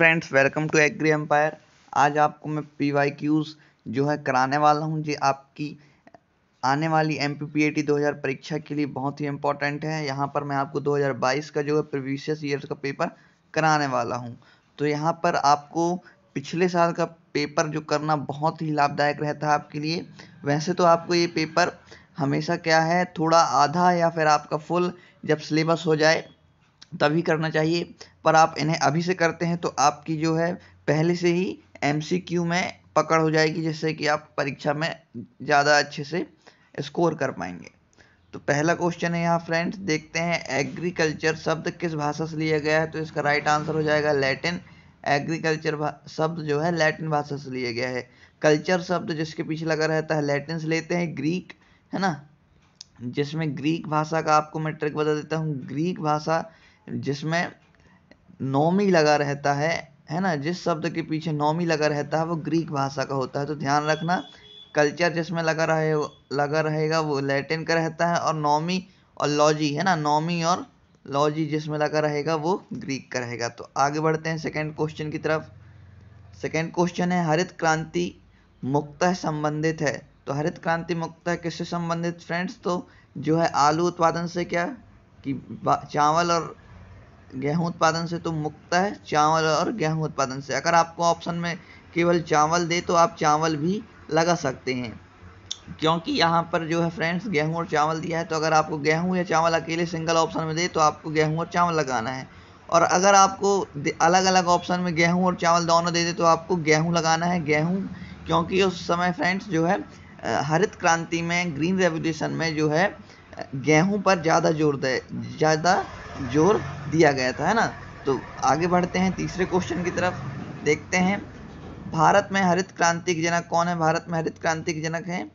friends welcome to Agri Empire आज आपको मैं पी वाई क्यूज़ जो है कराने वाला हूँ जी आपकी आने वाली M P P A T दो हज़ार परीक्षा के लिए बहुत ही इंपॉर्टेंट है यहाँ पर मैं आपको 2022 का जो है प्रीवियस ईयर का पेपर कराने वाला हूँ तो यहाँ पर आपको पिछले साल का पेपर जो करना बहुत ही लाभदायक रहता है आपके लिए वैसे तो आपको ये पेपर हमेशा क्या है थोड़ा आधा या फिर आपका फुल जब सिलेबस हो जाए तभी करना चाहिए पर आप इन्हें अभी से करते हैं तो आपकी जो है पहले से ही एम में पकड़ हो जाएगी जिससे कि आप परीक्षा में ज़्यादा अच्छे से स्कोर कर पाएंगे तो पहला क्वेश्चन है यहाँ फ्रेंड्स देखते हैं एग्रीकल्चर शब्द किस भाषा से लिया गया है तो इसका राइट आंसर हो जाएगा लैटिन एग्रीकल्चर शब्द जो है लैटिन भाषा से लिया गया है कल्चर शब्द जिसके पीछे लगा रहता है लैटिन से लेते हैं ग्रीक है ना जिसमें ग्रीक भाषा का आपको मैं ट्रिक बता देता हूँ ग्रीक भाषा जिसमें नोमी लगा रहता है है ना जिस शब्द के पीछे नोमी लगा रहता है वो ग्रीक भाषा का होता है तो ध्यान रखना कल्चर जिसमें लगा रहे लगा रहेगा वो लैटिन का रहता है और नोमी और लॉजी है ना नोमी और लॉजी जिसमें लगा रहेगा वो ग्रीक का रहेगा तो आगे बढ़ते हैं सेकेंड क्वेश्चन की तरफ सेकेंड क्वेश्चन है हरित क्रांति मुक्त संबंधित है तो हरित क्रांति मुक्त किससे संबंधित फ्रेंड्स तो जो है आलू उत्पादन से क्या कि चावल और गेहूं उत्पादन से तो मुक्त है चावल और गेहूं उत्पादन से अगर आपको ऑप्शन में केवल चावल दे तो आप चावल भी लगा सकते हैं क्योंकि यहाँ पर जो है फ्रेंड्स गेहूं और चावल दिया है तो अगर आपको गेहूं या चावल अकेले सिंगल ऑप्शन में दे तो आपको गेहूं और चावल लगाना है और अगर आपको अलग अलग ऑप्शन में गेहूं और चावल दोनों दे दे तो आपको गेहूं लगाना है गेहूं क्योंकि उस समय फ्रेंड्स जो है हरित क्रांति में ग्रीन रेवोल्यूशन में जो है गेहूं पर ज़्यादा जोर दे ज़्यादा जोर दिया गया था है ना तो आगे बढ़ते हैं तीसरे क्वेश्चन की तरफ देखते हैं भारत में हरित क्रांति के जनक कौन है भारत में हरित क्रांति के जनक हैं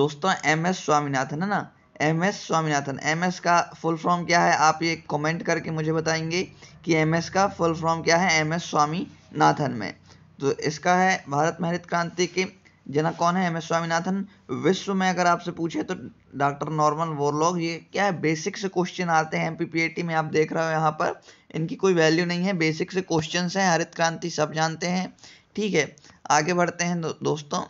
दोस्तों एम एस स्वामीनाथन है ना M S Swaminathan M S का फुल फॉर्म क्या है आप ये कमेंट करके मुझे बताएंगे कि एम एस का फुल फॉर्म क्या है एम एस स्वामीनाथन में तो इसका है भारत में हरित क्रांति के जना कौन है एम एस स्वामीनाथन विश्व में अगर आपसे पूछे तो डॉक्टर नॉर्मन वोरलॉग ये क्या है बेसिक से क्वेश्चन आते हैं एमपीपीएटी में आप देख रहे हो यहाँ पर इनकी कोई वैल्यू नहीं है बेसिक से क्वेश्चन हैं हरित क्रांति सब जानते हैं ठीक है आगे बढ़ते हैं दो, दोस्तों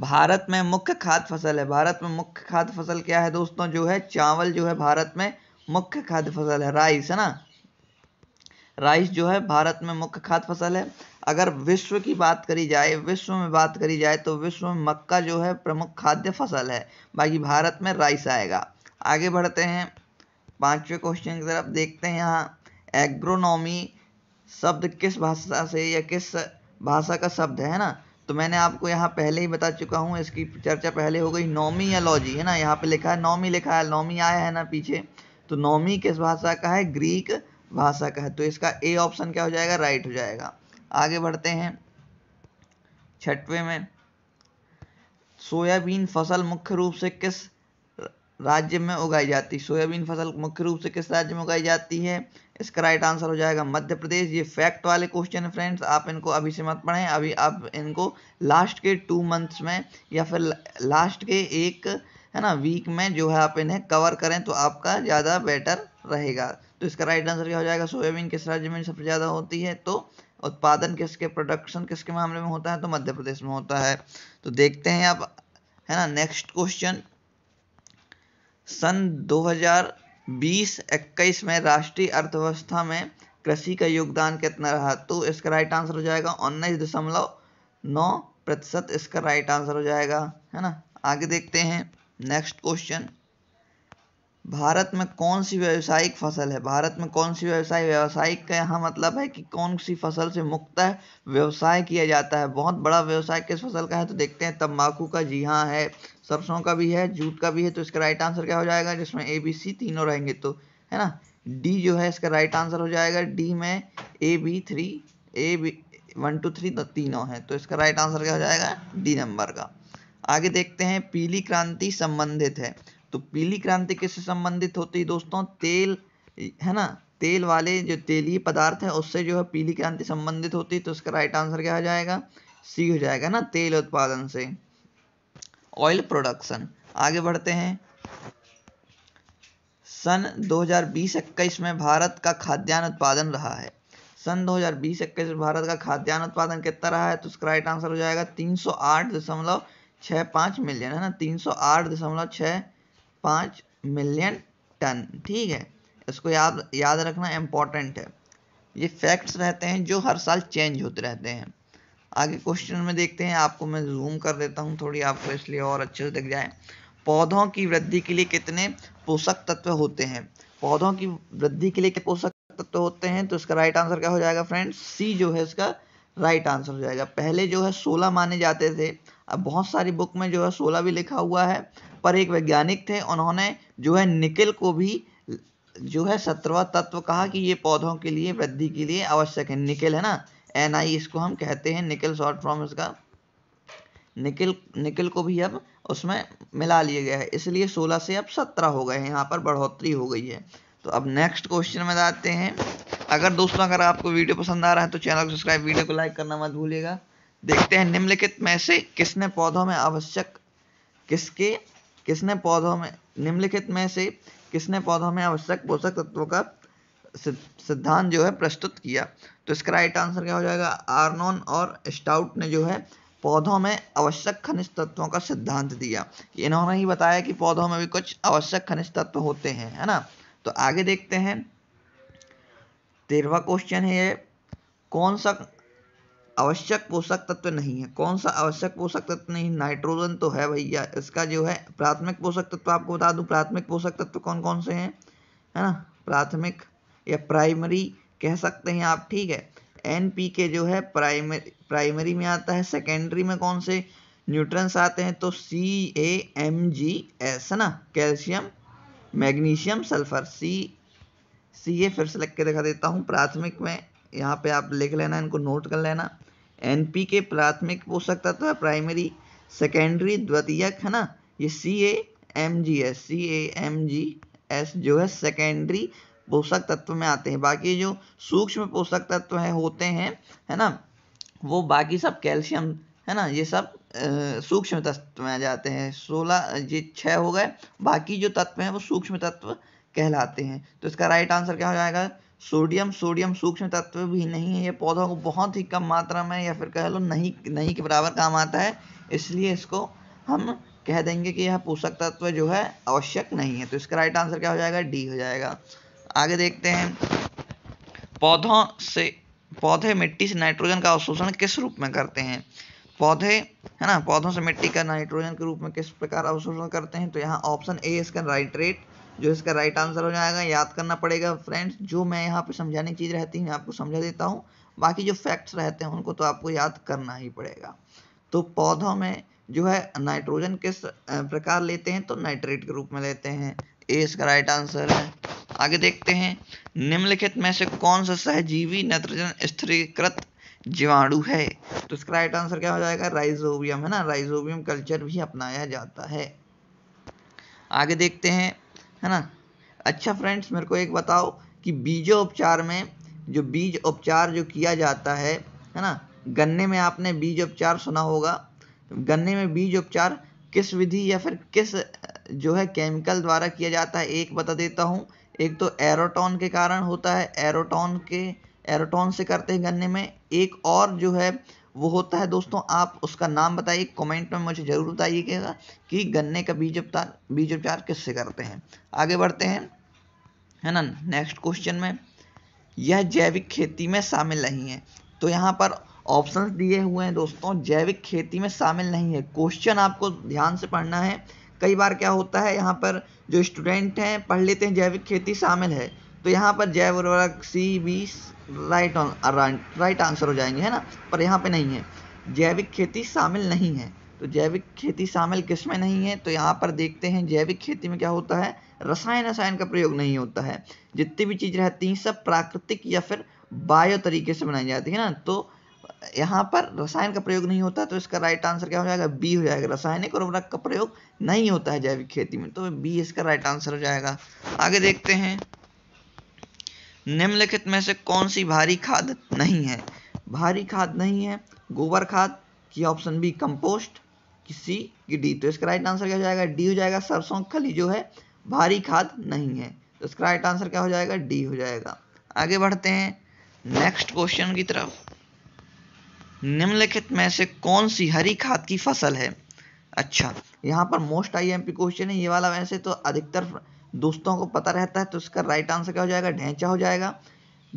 भारत में मुख्य खाद्य फसल है भारत में मुख्य खाद्य फसल क्या है दोस्तों जो है चावल जो है भारत में मुख्य खाद्य फसल है राइस है ना राइस जो है भारत में मुख्य खाद्य फसल है अगर विश्व की बात करी जाए विश्व में बात करी जाए तो विश्व में मक्का जो है प्रमुख खाद्य फसल है बाकी भारत में राइस आएगा आगे बढ़ते हैं पांचवे क्वेश्चन की तरफ देखते हैं यहाँ एग्रोनॉमी शब्द किस भाषा से या किस भाषा का शब्द है ना तो मैंने आपको यहाँ पहले ही बता चुका हूँ इसकी चर्चा पहले हो गई नॉमी या लॉजी है ना यहाँ पे लिखा है नॉमी लिखा है नॉमी आया है ना पीछे तो नॉमी किस भाषा का है ग्रीक भाषा का है तो इसका ए ऑप्शन क्या हो जाएगा राइट हो जाएगा आगे बढ़ते हैं छठवें में सोयाबीन फसल मुख्य रूप से किस राज्य में उगाई जाती है सोयाबीन फसल मुख्य रूप से किस राज्य में उगाई जाती है इसका राइट आंसर हो जाएगा मध्य प्रदेश ये फैक्ट वाले क्वेश्चन है फ्रेंड्स आप इनको अभी से मत पढ़ें अभी आप इनको लास्ट के टू मंथ्स में या फिर लास्ट के एक है ना वीक में जो है आप इन्हें कवर करें तो आपका ज़्यादा बेटर रहेगा तो इसका राइट आंसर क्या हो जाएगा सोयाबीन किस राज्य में सबसे ज़्यादा होती है तो उत्पादन किसके प्रोडक्शन किसके मामले में होता है तो मध्य प्रदेश में होता है तो देखते हैं आप है ना नेक्स्ट क्वेश्चन सन 2020-21 में राष्ट्रीय अर्थव्यवस्था में कृषि का योगदान कितना रहा तो इसका राइट आंसर हो जाएगा उन्नीस दशमलव नौ प्रतिशत इसका राइट आंसर हो जाएगा है ना आगे देखते हैं नेक्स्ट क्वेश्चन भारत में कौन सी व्यावसायिक फसल है भारत में कौन सी व्यवसाय व्यावसायिक का यहाँ मतलब है कि कौन सी फसल से है व्यवसाय किया जाता है बहुत बड़ा व्यवसाय किस फसल का है तो देखते हैं तम्बाकू का जी हाँ है सरसों का भी है जूट का भी है तो इसका राइट आंसर क्या हो जाएगा जिसमें ए बी सी तीनों रहेंगे तो है ना डी जो है इसका राइट आंसर हो जाएगा डी में A B three A B one two three तीनों हैं तो इसका राइट आंसर क्या हो जाएगा डी नंबर का आगे देखते हैं पीली क्रांति संबंधित है तो पीली क्रांति किससे संबंधित होती है दोस्तों तेल है ना तेल वाले जो तेलीय पदार्थ है उससे जो है पीली क्रांति संबंधित होती है तो उसका राइट आंसर क्या हो जाएगा सी हो जाएगा ना तेल उत्पादन से ऑयल प्रोडक्शन आगे बढ़ते हैं सन 2020-21 में भारत का खाद्यान्न उत्पादन रहा है सन 2020-21 में भारत का खाद्यान्न उत्पादन कितना रहा है तो उसका राइट आंसर हो जाएगा तीन मिलियन है ना तीन पाँच मिलियन टन ठीक है इसको याद याद रखना इम्पोर्टेंट है ये फैक्ट्स रहते हैं जो हर साल चेंज होते रहते हैं आगे क्वेश्चन में देखते हैं आपको मैं जूम कर देता हूँ थोड़ी आपको इसलिए और अच्छे से दिख जाए पौधों की वृद्धि के लिए कितने पोषक तत्व होते हैं पौधों की वृद्धि के लिए कितने पोषक तत्व होते हैं तो इसका राइट आंसर क्या हो जाएगा फ्रेंड्स सी जो है इसका राइट आंसर हो जाएगा पहले जो है सोलह माने जाते थे अब बहुत सारी बुक में जो है सोलह भी लिखा हुआ है पर एक वैज्ञानिक थे उन्होंने जो है निकिल को भी जो है सत्रवा तत्व कहा कि ये पौधों के लिए वृद्धि के लिए आवश्यक है निकिल है ना एन आई इसको हम कहते हैं निकिल शॉर्ट फॉर्म इसका निकिल निकिल को भी अब उसमें मिला लिया गया है इसलिए 16 से अब 17 हो गए हैं यहाँ पर बढ़ोतरी हो गई है तो अब नेक्स्ट क्वेश्चन में जाते हैं अगर दोस्तों अगर आपको वीडियो पसंद आ रहा है तो चैनल को सब्सक्राइब वीडियो को लाइक करना मत भूलिएगा देखते हैं निम्नलिखित में से किसने पौधों में आवश्यक किसके किसने पौधों में निम्नलिखित में से किसने पौधों में आवश्यक पोषक तत्वों का सिद्धांत जो है प्रस्तुत किया तो इसका राइट आंसर क्या हो जाएगा आर्नोन और स्टाउट ने जो है पौधों में आवश्यक खनिज तत्वों का सिद्धांत दिया इन्होंने ही बताया कि पौधों में भी कुछ आवश्यक खनिज तत्व होते हैं है ना तो आगे देखते हैं तेरवा क्वेश्चन है ये कौन सा आवश्यक पोषक तत्व नहीं है कौन सा आवश्यक पोषक तत्व नहीं नाइट्रोजन तो है भैया इसका जो है प्राथमिक पोषक तत्व आपको बता दूं प्राथमिक पोषक तत्व कौन कौन से हैं है ना प्राथमिक या प्राइमरी कह सकते हैं आप ठीक है एन पी के जो है प्राइमरी प्राइमरी में आता है सेकेंडरी में कौन से न्यूट्रंस आते हैं तो सी ए एम जी एस है ना calcium magnesium sulphur C C A फिर से लिख के दिखा देता हूँ प्राथमिक में यहाँ पे आप लिख लेना इनको नोट कर लेना एनपीके प्राथमिक पोषक तत्व प्राइमरी सेकेंडरी द्वितीयक है ना ये C A M G S C A M G S जो है सेकेंडरी पोषक तत्व में आते हैं बाकी जो सूक्ष्म पोषक तत्व है होते हैं है ना वो बाकी सब कैल्शियम है ना ये सब सूक्ष्म तत्व में आ जाते हैं सोलह ये छः हो गए बाकी जो तत्व हैं वो सूक्ष्म तत्व कहलाते हैं तो इसका राइट आंसर क्या हो जाएगा सोडियम सोडियम सूक्ष्म तत्व भी नहीं है ये पौधों को बहुत ही कम मात्रा में या फिर कह लो नहीं नहीं के बराबर काम आता है इसलिए इसको हम कह देंगे कि यह पोषक तत्व जो है आवश्यक नहीं है तो इसका राइट आंसर क्या हो जाएगा डी हो जाएगा आगे देखते हैं पौधों से पौधे मिट्टी से नाइट्रोजन का अवशोषण किस रूप में करते हैं पौधे है ना पौधों से मिट्टी का नाइट्रोजन के रूप में किस प्रकार अवशोषण करते हैं तो यहाँ ऑप्शन ए इसका नाइट्रेट जो इसका राइट आंसर हो जाएगा याद करना पड़ेगा फ्रेंड्स जो मैं यहाँ पे समझाने की चीज़ रहती है मैं आपको समझा देता हूँ बाकी जो फैक्ट्स रहते हैं उनको तो आपको याद करना ही पड़ेगा तो पौधों में जो है नाइट्रोजन किस प्रकार लेते हैं तो नाइट्रेट के रूप में लेते हैं ए इसका राइट आंसर है आगे देखते हैं निम्नलिखित में से कौन सा सहजीवी नाइट्रोजन स्थिरीकृत जीवाणु है तो इसका राइट आंसर क्या हो जाएगा राइजोबियम है ना राइजोबियम कल्चर भी अपनाया जाता है आगे देखते हैं है ना अच्छा फ्रेंड्स मेरे को एक बताओ कि बीजो उपचार में जो बीज उपचार जो किया जाता है है ना गन्ने में आपने बीज उपचार सुना होगा गन्ने में बीज उपचार किस विधि या फिर किस जो है केमिकल द्वारा किया जाता है एक बता देता हूँ एक तो एरोटॉन के कारण होता है एरोटॉन के एरोटॉन से करते हैं गन्ने में एक और जो है वो होता है दोस्तों आप उसका नाम बताइए कमेंट में मुझे ज़रूर बताइएगा कि गन्ने का बीज उपचार बीज उपचार किससे करते हैं आगे बढ़ते हैं है ना नेक्स्ट क्वेश्चन में यह जैविक खेती में शामिल नहीं है तो यहाँ पर ऑप्शंस दिए हुए हैं दोस्तों जैविक खेती में शामिल नहीं है क्वेश्चन आपको ध्यान से पढ़ना है कई बार क्या होता है यहाँ पर जो स्टूडेंट हैं पढ़ लेते हैं जैविक खेती शामिल है तो यहाँ पर जैव उर्वरक C B right right answer हो जाएंगे है ना पर यहाँ पे नहीं है जैविक खेती शामिल नहीं है तो जैविक खेती शामिल किसमें नहीं है तो यहाँ पर देखते हैं जैविक खेती में क्या होता है रसायन रसायन का प्रयोग नहीं होता है जितनी भी चीज़ रहती हैं सब प्राकृतिक या फिर बायो तरीके से बनाई जाती है ना तो यहाँ पर रसायन का प्रयोग नहीं होता तो इसका राइट आंसर क्या हो जाएगा बी हो जाएगा रासायनिक उर्वरक का प्रयोग नहीं होता है जैविक खेती में तो बी इसका राइट आंसर हो जाएगा आगे देखते हैं निम्नलिखित में से कौन सी भारी खाद नहीं है भारी खाद नहीं है गोबर खाद की ऑप्शन बी कंपोस्ट कि सी डी तो इसका राइट आंसर क्या हो जाएगा डी हो जाएगा सरसों खली जो है भारी खाद नहीं है तो इसका राइट आंसर क्या हो जाएगा डी हो जाएगा आगे बढ़ते हैं नेक्स्ट क्वेश्चन की तरफ निम्नलिखित में से कौन सी हरी खाद की फसल है अच्छा यहाँ पर मोस्ट आई क्वेश्चन है ये वाला वैसे तो अधिकतर दोस्तों को पता रहता है तो इसका राइट आंसर क्या हो जाएगा ढेंचा हो जाएगा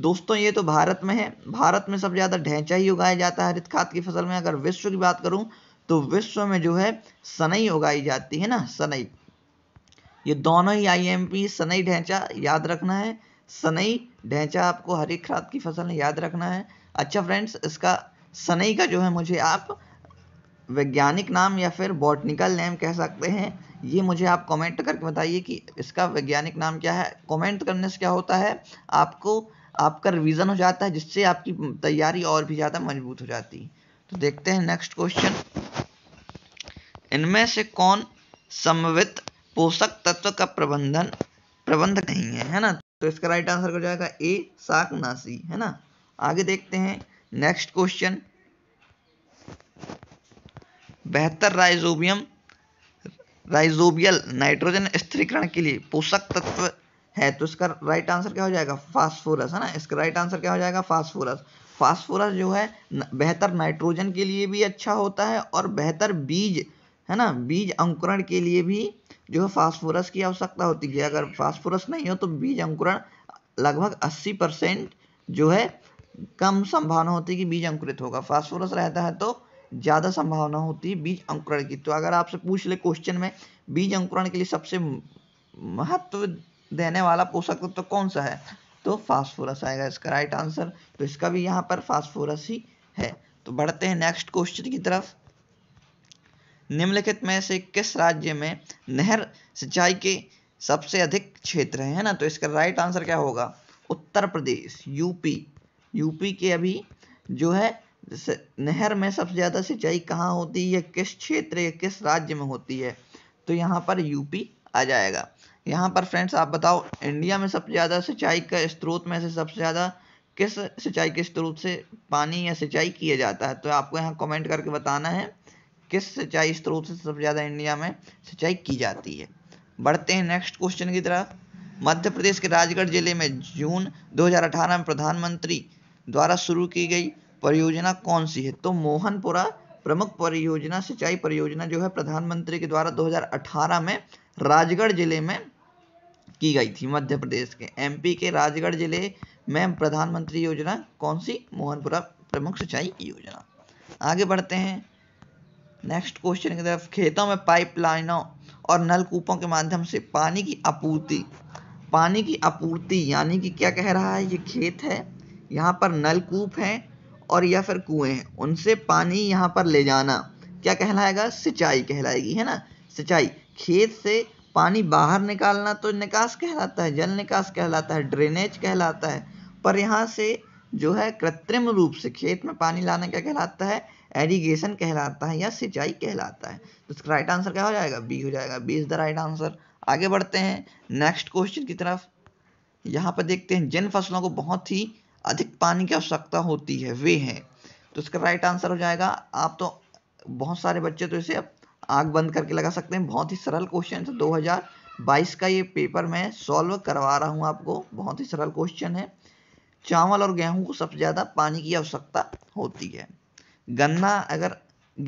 दोस्तों ये तो भारत में है भारत में सबसे ज़्यादा ढेंचा ही उगाया जाता है हरित खाद की फसल में अगर विश्व की बात करूँ तो विश्व में जो है सनई उगाई जाती है ना सनई ये दोनों ही आईएमपी सनई ढेंचा याद रखना है सनई ढेंचा आपको हरी खाद की फसल में याद रखना है अच्छा फ्रेंड्स इसका सनई का जो है मुझे आप वैज्ञानिक नाम या फिर बॉटनिकल नेम कह सकते हैं ये मुझे आप कमेंट करके बताइए कि इसका वैज्ञानिक नाम क्या है कमेंट करने से क्या होता है आपको आपका रिवीजन हो जाता है जिससे आपकी तैयारी और भी ज़्यादा मजबूत हो जाती है तो देखते हैं नेक्स्ट क्वेश्चन इनमें से कौन समवित पोषक तत्व का प्रबंधन प्रबंध नहीं है है ना तो इसका राइट आंसर हो जाएगा ए साकनासी है ना आगे देखते हैं नेक्स्ट क्वेश्चन बेहतर राइजोबियम राइजोबियल नाइट्रोजन स्थिरीकरण के लिए पोषक तत्व है तो इसका राइट आंसर क्या हो जाएगा फास्फोरस है ना इसका राइट आंसर क्या हो जाएगा फास्फोरस फास्फोरस जो है बेहतर नाइट्रोजन के लिए भी अच्छा होता है और बेहतर बीज है ना बीज अंकुरण के लिए भी जो है फास्फोरस की आवश्यकता होती है अगर फास्फोरस नहीं हो तो बीज अंकुरण लगभग 80 परसेंट जो है कम संभावना होती है कि बीज अंकुरित होगा फास्फोरस रहता है तो ज़्यादा संभावना होती है बीज अंकुरण की तो अगर आपसे पूछ ले क्वेश्चन में बीज अंकुरण के लिए सबसे महत्व देने वाला पोषक तत्व तो कौन सा है तो फास्फोरस आएगा इसका राइट आंसर तो इसका भी यहाँ पर फास्फोरस ही है तो बढ़ते हैं नेक्स्ट क्वेश्चन की तरफ निम्नलिखित में से किस राज्य में नहर सिंचाई के सबसे अधिक क्षेत्र है ना तो इसका राइट आंसर क्या होगा उत्तर प्रदेश यूपी यूपी के अभी जो है जैसे नहर में सबसे ज़्यादा सिंचाई कहाँ होती है किस क्षेत्र या किस राज्य में होती है तो यहाँ पर यूपी आ जाएगा यहाँ पर फ्रेंड्स आप बताओ इंडिया में सबसे ज़्यादा सिंचाई का स्रोत में से सबसे ज़्यादा किस सिंचाई के स्रोत से पानी या सिंचाई किया जाता है तो आपको यहाँ कमेंट करके बताना है किस सिंचाई स्रोत से सबसे ज़्यादा इंडिया में सिंचाई की जाती है बढ़ते हैं नेक्स्ट क्वेश्चन की तरह मध्य प्रदेश के राजगढ़ जिले में जून 2018 में प्रधानमंत्री द्वारा शुरू की गई परियोजना कौन सी है तो मोहनपुरा प्रमुख परियोजना सिंचाई परियोजना जो है प्रधानमंत्री के द्वारा 2018 में राजगढ़ जिले में की गई थी मध्य प्रदेश के एमपी के राजगढ़ जिले में प्रधानमंत्री योजना कौन सी मोहनपुरा प्रमुख सिंचाई योजना आगे बढ़ते हैं नेक्स्ट क्वेश्चन की तरफ खेतों में पाइपलाइनों और नलकूपों के माध्यम से पानी की आपूर्ति पानी की आपूर्ति यानी कि क्या कह रहा है ये खेत है यहाँ पर नलकूप है और या फिर कुएं हैं उनसे पानी यहाँ पर ले जाना क्या कहलाएगा सिंचाई कहलाएगी है ना सिंचाई खेत से पानी बाहर निकालना तो निकास कहलाता है जल निकास कहलाता है ड्रेनेज कहलाता है पर यहाँ से जो है कृत्रिम रूप से खेत में पानी लाना क्या कहलाता है एरीगेशन कहलाता है या सिंचाई कहलाता है तो इसका राइट आंसर क्या हो जाएगा बी हो जाएगा B is the right answer आगे बढ़ते हैं नेक्स्ट क्वेश्चन की तरफ यहाँ पर देखते हैं जिन फसलों को बहुत ही अधिक पानी की आवश्यकता होती है वे हैं तो इसका राइट आंसर हो जाएगा आप तो बहुत सारे बच्चे तो इसे आग बंद करके लगा सकते हैं बहुत ही सरल क्वेश्चन है 2022 का ये पेपर मैं सॉल्व करवा रहा हूँ आपको बहुत ही सरल क्वेश्चन है चावल और गेहूं को सबसे ज़्यादा पानी की आवश्यकता होती है गन्ना अगर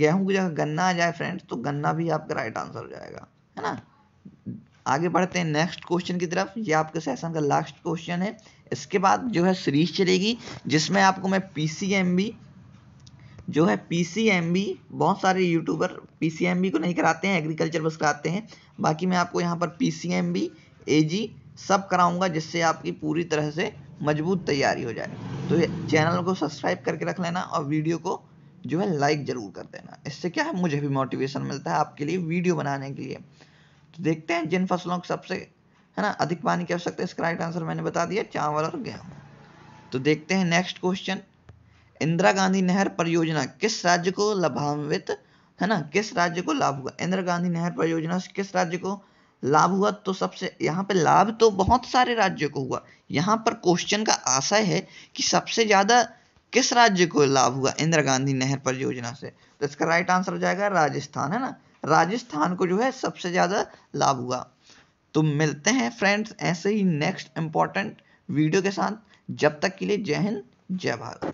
गेहूं की जगह गन्ना आ जाए फ्रेंड्स तो गन्ना भी आपका राइट आंसर हो जाएगा है ना आगे बढ़ते हैं नेक्स्ट क्वेश्चन की तरफ ये आपके सेशन का लास्ट क्वेश्चन है इसके बाद जो है सीरीज चलेगी जिसमें आपको मैं पी जो है पी बहुत सारे यूट्यूबर पी को नहीं कराते हैं एग्रीकल्चर बस कराते हैं बाकी मैं आपको यहाँ पर पी सी सब कराऊंगा जिससे आपकी पूरी तरह से मजबूत तैयारी हो जाए तो चैनल को सब्सक्राइब करके रख लेना और वीडियो को जो है लाइक ज़रूर कर देना इससे क्या है मुझे भी मोटिवेशन मिलता है आपके लिए वीडियो बनाने के लिए तो देखते हैं जिन फसलों की सबसे है ना अधिक पानी की आवश्यकता इसका राइट आंसर मैंने बता दिया चावल और गेहूं तो देखते हैं नेक्स्ट क्वेश्चन इंदिरा गांधी नहर परियोजना किस राज्य को लाभान्वित है ना किस राज्य को लाभ हुआ इंदिरा गांधी नहर परियोजना से किस राज्य को लाभ हुआ तो सबसे यहाँ पे लाभ तो बहुत सारे राज्यों को हुआ यहाँ पर क्वेश्चन का आशय है कि सबसे ज्यादा किस राज्य को लाभ हुआ इंदिरा गांधी नहर परियोजना से तो इसका राइट आंसर हो जाएगा राजस्थान है ना राजस्थान को जो है सबसे ज्यादा लाभ हुआ तो मिलते हैं फ्रेंड्स ऐसे ही नेक्स्ट इंपॉर्टेंट वीडियो के साथ जब तक के लिए जय हिंद जय भारत